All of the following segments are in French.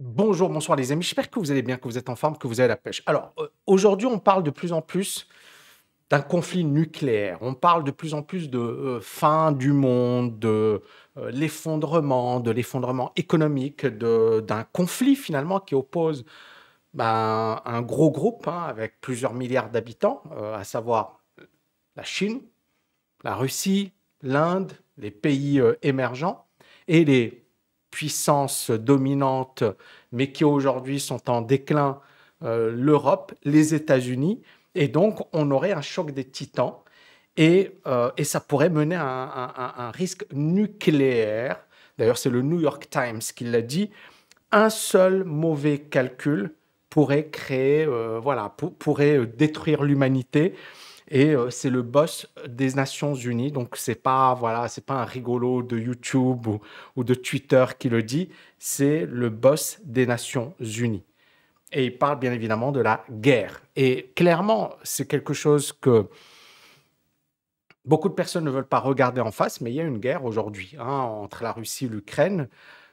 Bonjour, bonsoir les amis. J'espère que vous allez bien, que vous êtes en forme, que vous avez la pêche. Alors, euh, aujourd'hui, on parle de plus en plus d'un conflit nucléaire. On parle de plus en plus de euh, fin du monde, de euh, l'effondrement, de l'effondrement économique, d'un conflit finalement qui oppose ben, un gros groupe hein, avec plusieurs milliards d'habitants, à savoir la Chine, la Russie, l'Inde, les pays émergents et les puissances dominantes, mais qui aujourd'hui sont en déclin, euh, l'Europe, les États-Unis. Et donc, on aurait un choc des titans et, euh, ça pourrait mener à un, risque nucléaire. D'ailleurs, c'est le New York Times qui l'a dit. Un seul mauvais calcul pourrait créer, euh, voilà, pourrait détruire l'humanité et euh, c'est le boss des Nations Unies. Donc c'est pas voilà, c'est pas un rigolo de YouTube ou, de Twitter qui le dit, c'est le boss des Nations Unies. Et il parle bien évidemment de la guerre. Et clairement, c'est quelque chose que beaucoup de personnes ne veulent pas regarder en face, mais il y a une guerre aujourd'hui hein, entre la Russie et l'Ukraine.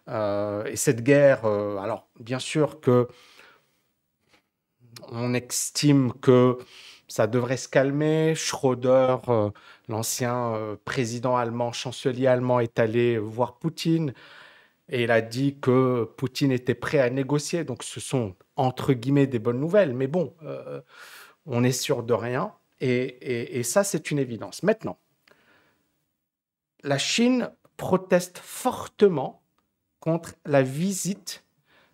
Euh, et cette guerre, euh, alors bien sûr que on estime que ça devrait se calmer. Schroeder, euh, l'ancien euh, président allemand, chancelier allemand, est allé voir Poutine et il a dit que Poutine était prêt à négocier. Donc ce sont entre guillemets des bonnes nouvelles, mais bon, euh, on est sûr de rien. Et, et ça, c'est une évidence. Maintenant, la Chine proteste fortement contre la visite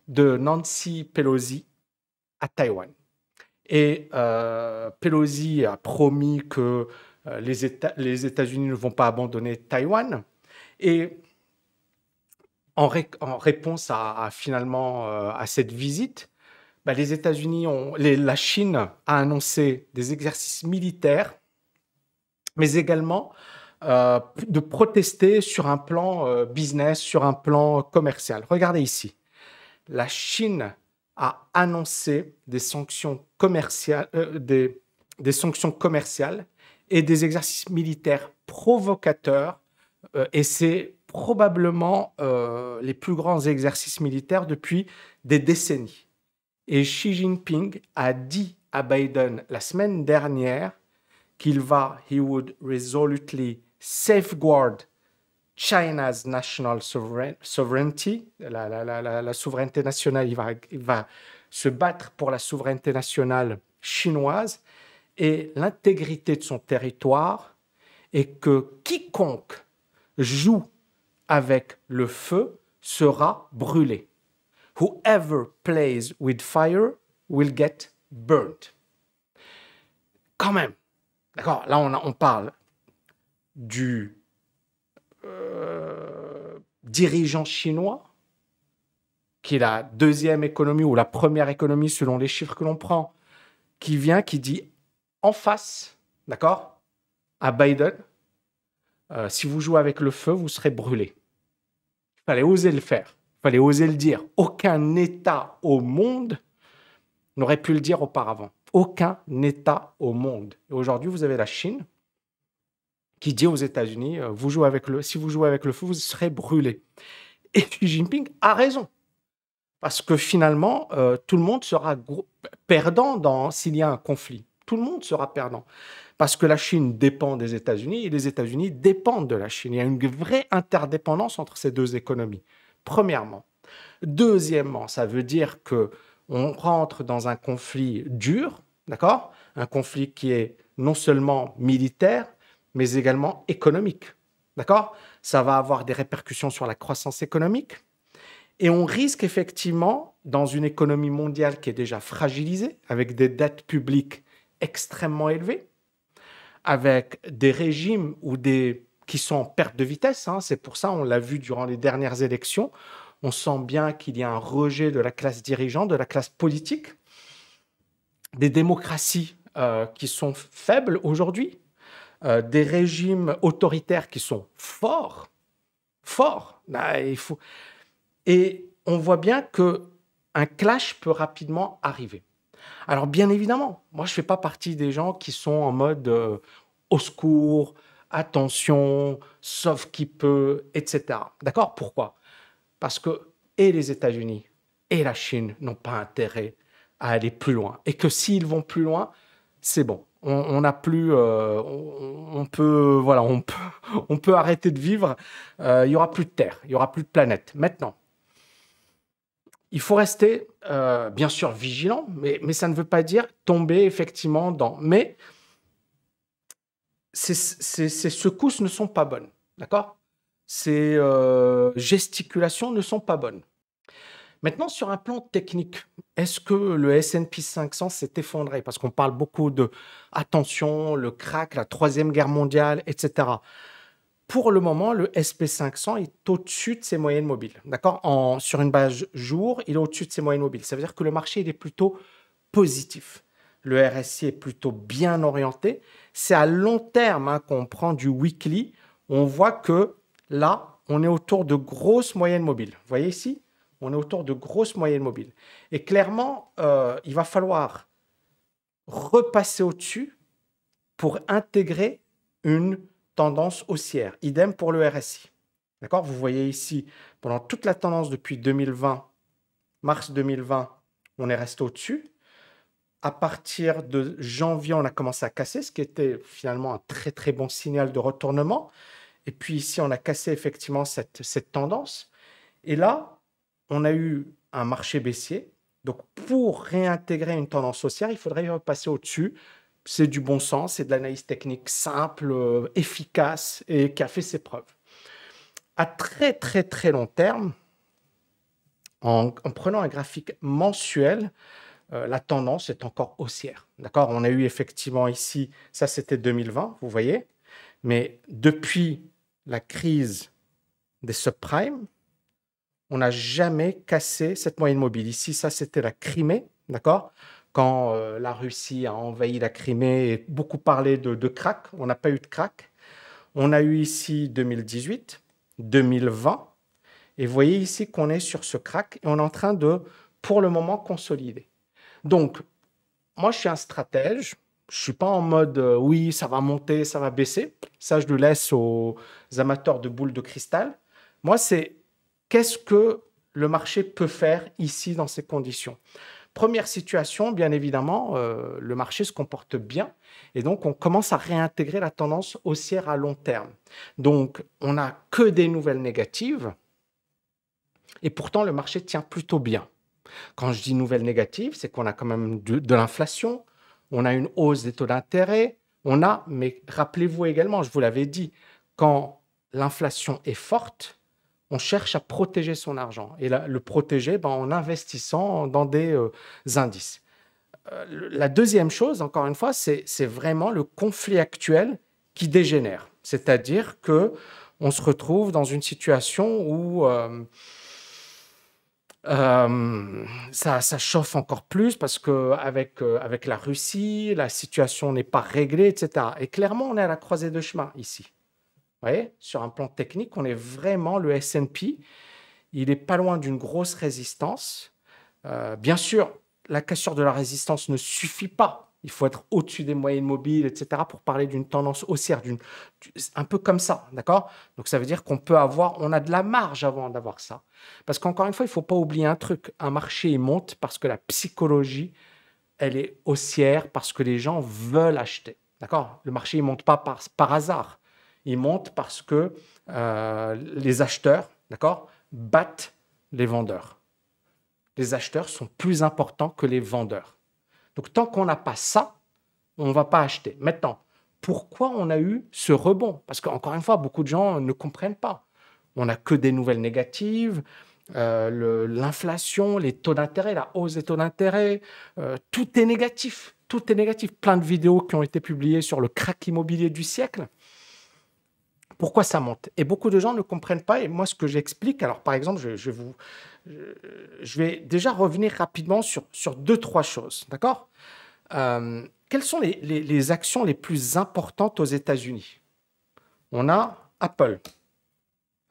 de Nancy Pelosi à Taïwan. Et euh, Pelosi a promis que euh, les, États, unis ne vont pas abandonner Taïwan. Et en, réponse à, finalement euh, à cette visite, bah, les États-Unis ont, la Chine a annoncé des exercices militaires, mais également de protester sur un plan business, sur un plan commercial. Regardez ici, la Chine a annoncé des sanctions commerciales, euh, des, des, sanctions commerciales et des exercices militaires provocateurs. Euh, et c'est probablement euh, les plus grands exercices militaires depuis des décennies. Et Xi Jinping a dit à Biden la semaine dernière qu'il va, he would resolutely safeguard China's national sovereignty, la, souveraineté nationale, il va, se battre pour la souveraineté nationale chinoise et l'intégrité de son territoire, et que quiconque joue avec le feu sera brûlé. Whoever plays with fire will get burned. Quand même, d'accord, là on parle du euh, dirigeant chinois, qui est la deuxième économie ou la première économie selon les chiffres que l'on prend, qui vient, qui dit en face, d'accord, à Biden, euh, si vous jouez avec le feu, vous serez brûlé. Il fallait oser le faire, il fallait oser le dire. Aucun État au monde n'aurait pu le dire auparavant. Aucun État au monde. Et aujourd'hui, vous avez la Chine qui dit aux États-Unis, euh, vous jouez avec le, si vous jouez avec le feu, vous serez brûlé. Et Xi Jinping a raison. Parce que finalement, euh, tout le monde sera perdant dans, s'il y a un conflit. Tout le monde sera perdant. Parce que la Chine dépend des États-Unis et les États-Unis dépendent de la Chine. Il y a une vraie interdépendance entre ces deux économies, premièrement. Deuxièmement, ça veut dire que on rentre dans un conflit dur, d'accord Un conflit qui est non seulement militaire, mais également économique. D'accord Ça va avoir des répercussions sur la croissance économique. Et on risque effectivement, dans une économie mondiale qui est déjà fragilisée, avec des dettes publiques extrêmement élevées, avec des régimes ou des qui sont en perte de vitesse. Hein, c'est pour ça, on l'a vu durant les dernières élections, on sent bien qu'il y a un rejet de la classe dirigeante, de la classe politique, des démocraties euh, qui sont faibles aujourd'hui, euh, des régimes autoritaires qui sont forts, forts. il faut... Et on voit bien que un clash peut rapidement arriver. Alors bien évidemment, moi je ne fais pas partie des gens qui sont en mode euh, au secours, attention, sauf qui peut, etc. D'accord Pourquoi Parce que et les États-Unis et la Chine n'ont pas intérêt à aller plus loin. Et que s'ils vont plus loin, c'est bon on n'a plus, euh, on, peut, voilà, on on peut arrêter de vivre. Euh, il y aura plus de Terre, il y aura plus de planète. Maintenant, il faut rester, euh, bien sûr, vigilant, mais, mais, ça ne veut pas dire tomber effectivement dans. Mais ces, ces secousses ne sont pas bonnes, d'accord Ces gesticulations ne sont pas bonnes. Maintenant, sur un plan technique, est-ce que le S&P 500 s'est effondré Parce qu'on parle beaucoup de attention, le crack, la troisième guerre mondiale, etc. Pour le moment, le SP500 est au-dessus de ses moyennes mobiles. D'accord Sur une base jour, il est au-dessus de ses moyennes mobiles. Ça veut dire que le marché est plutôt positif. Le RSI est plutôt bien orienté. C'est à long terme hein, qu'on prend du weekly. On voit que là, on est autour de grosses moyennes mobiles. Vous voyez ici on est autour de grosses moyennes mobiles. Et clairement, euh, il va falloir repasser au-dessus pour intégrer une tendance haussière. Idem pour le RSI. D'accord Vous voyez ici, pendant toute la tendance depuis 2020, mars 2020, on est resté au-dessus. À partir de janvier, on a commencé à casser, ce qui était finalement un très très bon signal de retournement. Et puis ici, on a cassé effectivement cette tendance. Et là, on a eu un marché baissier. Donc, pour réintégrer une tendance haussière, il faudrait y repasser au-dessus. C'est du bon sens, c'est de l'analyse technique simple, euh, efficace et qui a fait ses preuves. À très, très, très long terme, en, prenant un graphique mensuel, euh, la tendance est encore haussière. D'accord On a eu effectivement ici, ça c'était 2020, vous voyez, mais depuis la crise des subprimes, on n'a jamais cassé cette moyenne mobile. Ici, ça, c'était la Crimée, d'accord Quand euh, la Russie a envahi la Crimée et beaucoup parlé de, de crack, on n'a pas eu de crack. On a eu ici 2018, 2020, et vous voyez ici qu'on est sur ce crack et on est en train de, pour le moment, consolider. Donc, moi, je suis un stratège. Je suis pas en mode euh, oui, ça va monter, ça va baisser. Ça, je le laisse aux amateurs de boules de cristal. Moi, c'est Qu'est-ce que le marché peut faire ici dans ces conditions Première situation, bien évidemment, euh, le marché se comporte bien et donc on commence à réintégrer la tendance haussière à long terme. Donc on n'a que des nouvelles négatives et pourtant le marché tient plutôt bien. Quand je dis nouvelles négatives, c'est qu'on a quand même de l'inflation, on a une hausse des taux d'intérêt, on a, mais rappelez-vous également, je vous l'avais dit, quand l'inflation est forte, on cherche à protéger son argent et le protéger ben, en investissant dans des euh, indices. Euh, la deuxième chose, encore une fois, c'est vraiment le conflit actuel qui dégénère. C'est-à-dire que on se retrouve dans une situation où euh, ça, chauffe encore plus parce que avec, avec la Russie, la situation n'est pas réglée, etc. Et clairement, on est à la croisée de chemin ici voyez, sur un plan technique, on est vraiment le S&P. Il n'est pas loin d'une grosse résistance. Euh, bien sûr, la cassure de la résistance ne suffit pas. Il faut être au-dessus des moyennes mobiles, etc., pour parler d'une tendance haussière, d'une, un peu comme ça, d'accord Donc ça veut dire qu'on peut avoir, on a de la marge avant d'avoir ça. Parce qu'encore une fois, il ne faut pas oublier un truc. Un marché, il monte parce que la psychologie, elle est haussière, parce que les gens veulent acheter, d'accord Le marché, il monte pas par hasard. Il monte parce que euh, les acheteurs, d'accord, battent les vendeurs. Les acheteurs sont plus importants que les vendeurs. Donc tant qu'on n'a pas ça, on ne va pas acheter. Maintenant, pourquoi on a eu ce rebond Parce qu'encore une fois, beaucoup de gens ne comprennent pas. On n'a que des nouvelles négatives, euh, l'inflation, les taux d'intérêt, la hausse des taux d'intérêt, euh, tout est négatif. Tout est négatif. Plein de vidéos qui ont été publiées sur le crack immobilier du siècle pourquoi ça monte. Et beaucoup de gens ne comprennent pas. Et moi, ce que j'explique, alors par exemple, je, vous, je, vais déjà revenir rapidement sur, deux, trois choses. D'accord euh, Quelles sont les, actions les plus importantes aux États-Unis On a Apple.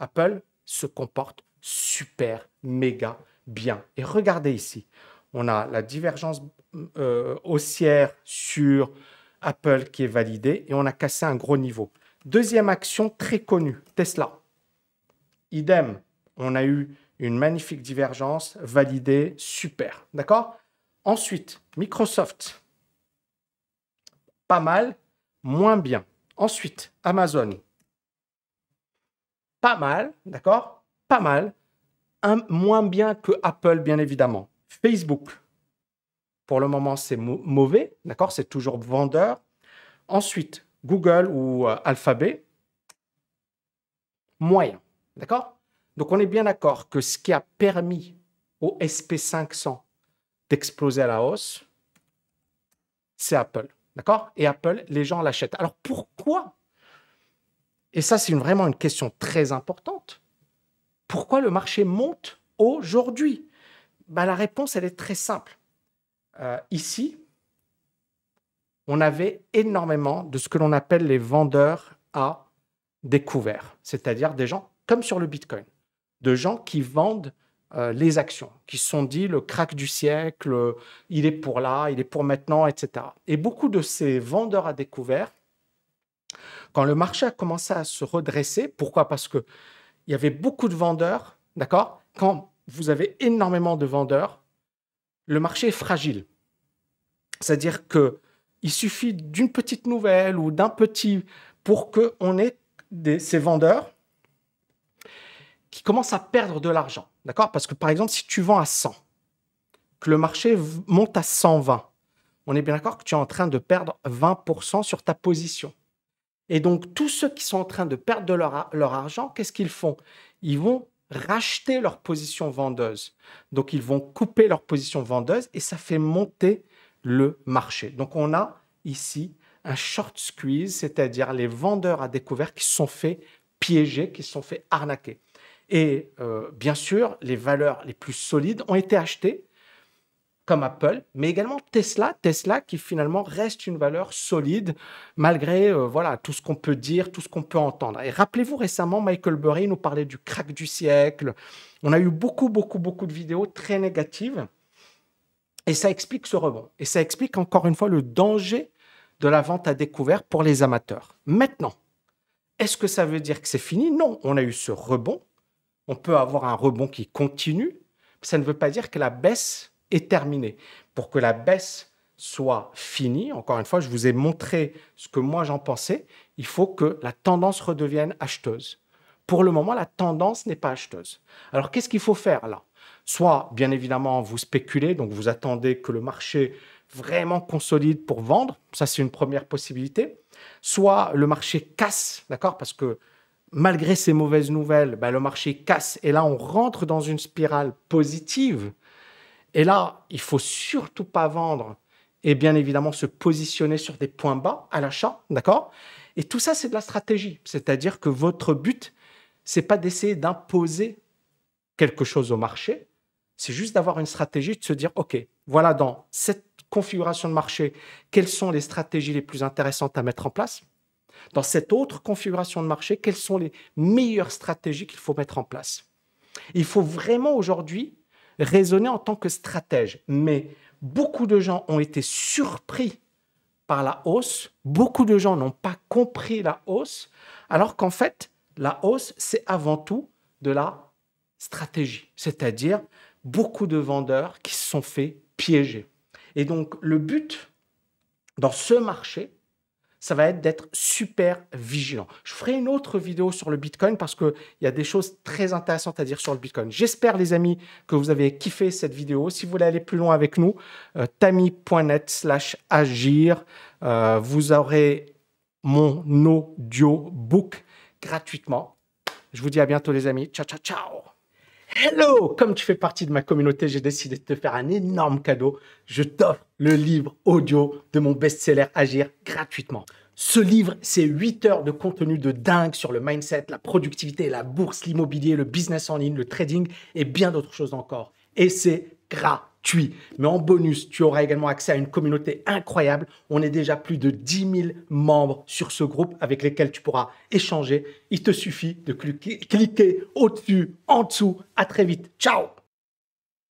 Apple se comporte super, méga bien. Et regardez ici, on a la divergence euh, haussière sur Apple qui est validée et on a cassé un gros niveau. Deuxième action très connue, Tesla. Idem, on a eu une magnifique divergence validée, super. D'accord Ensuite, Microsoft. Pas mal, moins bien. Ensuite, Amazon. Pas mal, d'accord Pas mal. moins bien que Apple, bien évidemment. Facebook. Pour le moment, c'est mauvais, d'accord C'est toujours vendeur. Ensuite, Google ou euh, Alphabet, moyen. D'accord Donc on est bien d'accord que ce qui a permis au SP500 d'exploser à la hausse, c'est Apple. D'accord Et Apple, les gens l'achètent. Alors pourquoi Et ça, c'est vraiment une question très importante. Pourquoi le marché monte aujourd'hui bah, La réponse, elle est très simple. Euh, ici, on avait énormément de ce que l'on appelle les vendeurs à découvert, c'est-à-dire des gens comme sur le Bitcoin, de gens qui vendent euh, les actions, qui se sont dit le crack du siècle, euh, il est pour là, il est pour maintenant, etc. Et beaucoup de ces vendeurs à découvert, quand le marché a commencé à se redresser, pourquoi Parce que il y avait beaucoup de vendeurs, d'accord Quand vous avez énormément de vendeurs, le marché est fragile. C'est-à-dire que il suffit d'une petite nouvelle ou d'un petit pour qu'on ait ces vendeurs qui commencent à perdre de l'argent. D'accord Parce que par exemple, si tu vends à 100, que le marché monte à 120, on est bien d'accord que tu es en train de perdre 20% sur ta position. Et donc, tous ceux qui sont en train de perdre de leur, leur argent, qu'est-ce qu'ils font Ils vont racheter leur position vendeuse. Donc, ils vont couper leur position vendeuse et ça fait monter le marché. Donc on a ici un short squeeze, c'est-à-dire les vendeurs à découvert qui sont faits piéger, qui sont faits arnaquer. Et euh, bien sûr, les valeurs les plus solides ont été achetées, comme Apple, mais également Tesla. Tesla qui finalement reste une valeur solide malgré euh, voilà tout ce qu'on peut dire, tout ce qu'on peut entendre. Et rappelez-vous récemment, Michael Burry nous parlait du crack du siècle. On a eu beaucoup, beaucoup, beaucoup de vidéos très négatives et ça explique ce rebond. Et ça explique encore une fois le danger de la vente à découvert pour les amateurs. Maintenant, est-ce que ça veut dire que c'est fini Non, on a eu ce rebond. On peut avoir un rebond qui continue. Ça ne veut pas dire que la baisse est terminée. Pour que la baisse soit finie, encore une fois, je vous ai montré ce que moi j'en pensais, il faut que la tendance redevienne acheteuse. Pour le moment, la tendance n'est pas acheteuse. Alors qu'est-ce qu'il faut faire là Soit, bien évidemment, vous spéculez, donc vous attendez que le marché vraiment consolide pour vendre. Ça, c'est une première possibilité. Soit le marché casse, d'accord Parce que malgré ces mauvaises nouvelles, ben, le marché casse. Et là, on rentre dans une spirale positive. Et là, il faut surtout pas vendre et bien évidemment se positionner sur des points bas à l'achat, d'accord Et tout ça, c'est de la stratégie. C'est-à-dire que votre but, c'est pas d'essayer d'imposer quelque chose au marché, c'est juste d'avoir une stratégie, de se dire, OK, voilà dans cette configuration de marché, quelles sont les stratégies les plus intéressantes à mettre en place Dans cette autre configuration de marché, quelles sont les meilleures stratégies qu'il faut mettre en place Il faut vraiment aujourd'hui raisonner en tant que stratège. Mais beaucoup de gens ont été surpris par la hausse, beaucoup de gens n'ont pas compris la hausse, alors qu'en fait, la hausse, c'est avant tout de la stratégie, c'est-à-dire beaucoup de vendeurs qui se sont fait piéger. Et donc, le but dans ce marché, ça va être d'être super vigilant. Je ferai une autre vidéo sur le Bitcoin parce qu'il y a des choses très intéressantes à dire sur le Bitcoin. J'espère, les amis, que vous avez kiffé cette vidéo. Si vous voulez aller plus loin avec nous, euh, tami.net slash agir. Euh, vous aurez mon audio book gratuitement. Je vous dis à bientôt, les amis. Ciao, ciao, ciao Hello, comme tu fais partie de ma communauté, j'ai décidé de te faire un énorme cadeau. Je t'offre le livre audio de mon best-seller Agir gratuitement. Ce livre, c'est 8 heures de contenu de dingue sur le mindset, la productivité, la bourse, l'immobilier, le business en ligne, le trading et bien d'autres choses encore. Et c'est gratuit. Mais en bonus, tu auras également accès à une communauté incroyable. On est déjà plus de 10 000 membres sur ce groupe avec lesquels tu pourras échanger. Il te suffit de cliquer, cliquer au-dessus, en dessous. À très vite. Ciao